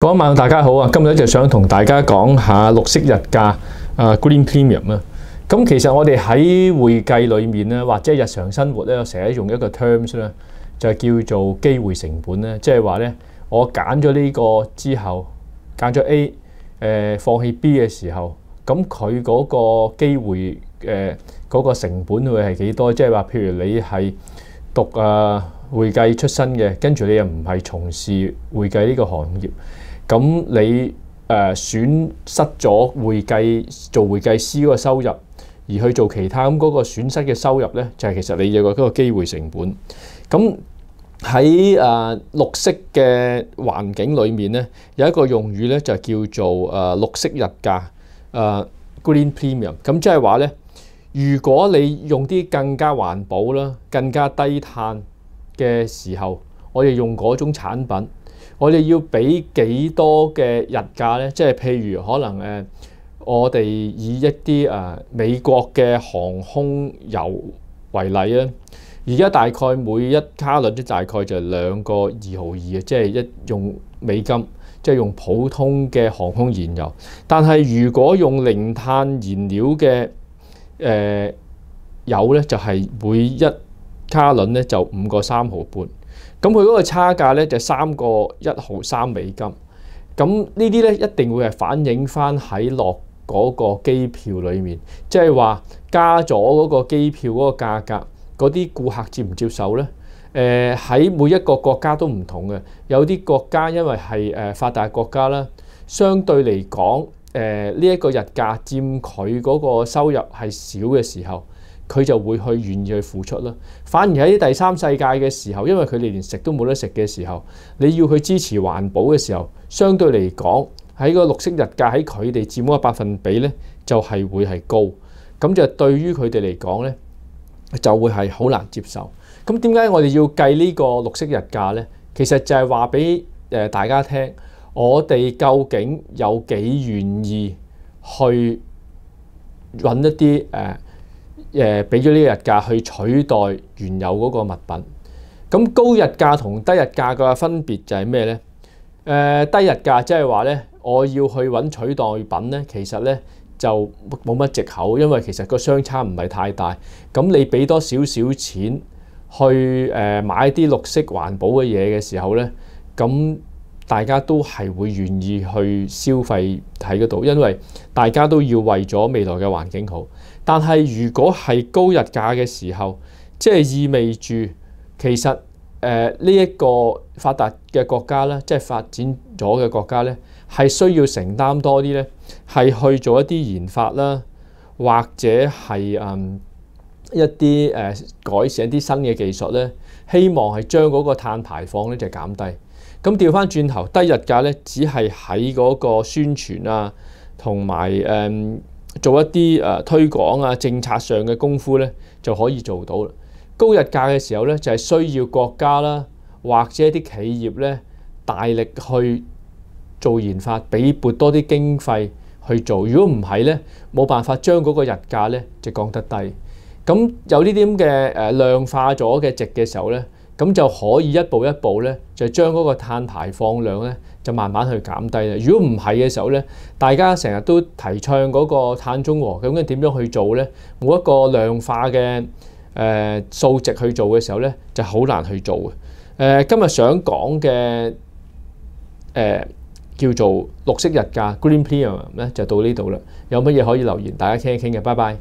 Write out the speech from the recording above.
嗰晚大家好啊！今日就想同大家讲下绿色日价啊，green premium 啊。咁其实我哋喺会计里面咧，或者日常生活咧，我成日用一个 terms 咧，就叫做机会成本咧。即系话咧，我拣咗呢个之后，拣咗 A 诶，放弃 B 嘅时候，咁佢嗰个机会诶，嗰个成本会系几多？即系话，譬如你系读啊会计出身嘅，跟住你又唔系从事会计呢个行业。咁你誒損失咗會計做會計師嗰個收入，而去做其他咁嗰個損失嘅收入咧，就係其實你有嗰個機會成本。咁喺誒綠色嘅環境裏面咧，有一個用語咧就叫做誒綠色日價誒 green premium。咁即係話咧，如果你用啲更加環保啦、更加低碳嘅時候，我哋用嗰種產品。我哋要俾幾多嘅日價咧？即係譬如可能誒，我哋以一啲誒美國嘅航空油為例啊。而家大概每一卡倫都大概就兩個二毫二啊。即係一用美金，即係用普通嘅航空燃油。但係如果用零碳燃料嘅誒油咧，就係每一卡倫咧就五個三毫半。咁佢嗰個差價咧就三個一毫三美金，咁呢啲咧一定會係反映翻喺落嗰個機票裏面，即係話加咗嗰個機票嗰個價格，嗰啲顧客接唔接受咧？誒喺每一個國家都唔同嘅，有啲國家因為係誒發達國家啦，相對嚟講誒呢一個日價佔佢嗰個收入係少嘅時候。佢就會去願意去付出啦。反而喺第三世界嘅時候，因為佢哋連食都冇得食嘅時候，你要去支持環保嘅時候，相對嚟講喺個綠色日價喺佢哋佔嘅百分比咧，就係會係高。咁就對於佢哋嚟講咧，就會係好難接受。咁點解我哋要計呢個綠色日價呢？其實就係話俾大家聽，我哋究竟有幾願意去揾一啲誒？誒俾咗呢個日價去取代原有嗰個物品，咁高日價同低日價嘅分別就係咩咧？誒低日價即係話咧，我要去揾取代品咧，其實咧就冇乜藉口，因為其實個相差唔係太大。咁你俾多少少錢去誒買啲綠色環保嘅嘢嘅時候咧，咁。大家都係會願意去消費喺嗰度，因為大家都要為咗未來嘅環境好。但係如果係高日價嘅時候，即係意味住其實誒呢一個發達嘅國家咧，即係發展咗嘅國家咧，係需要承擔多啲咧，係去做一啲研發啦，或者係誒一啲誒改善一啲新嘅技術咧，希望係將嗰個碳排放咧就減低。咁調翻轉頭低日價咧，只係喺嗰個宣傳啊，同埋誒做一啲誒推廣啊，政策上嘅功夫咧就可以做到啦。高日價嘅時候咧，就係需要國家啦，或者一啲企業咧，大力去做研發，俾撥多啲經費去做。如果唔係咧，冇辦法將嗰個日價咧就降得低。咁有呢啲咁嘅量化咗嘅值嘅時候咧。咁就可以一步一步咧，就將嗰個碳排放量咧，就慢慢去減低啦。如果唔係嘅時候咧，大家成日都提倡嗰個碳中和，究竟點樣去做咧？冇一個量化嘅誒數值去做嘅時候咧，就好難去做嘅。今日想講嘅誒叫做綠色日價 （Green Premium） 咧，就到呢度啦。有乜嘢可以留言？大家傾一聽嘅，拜拜。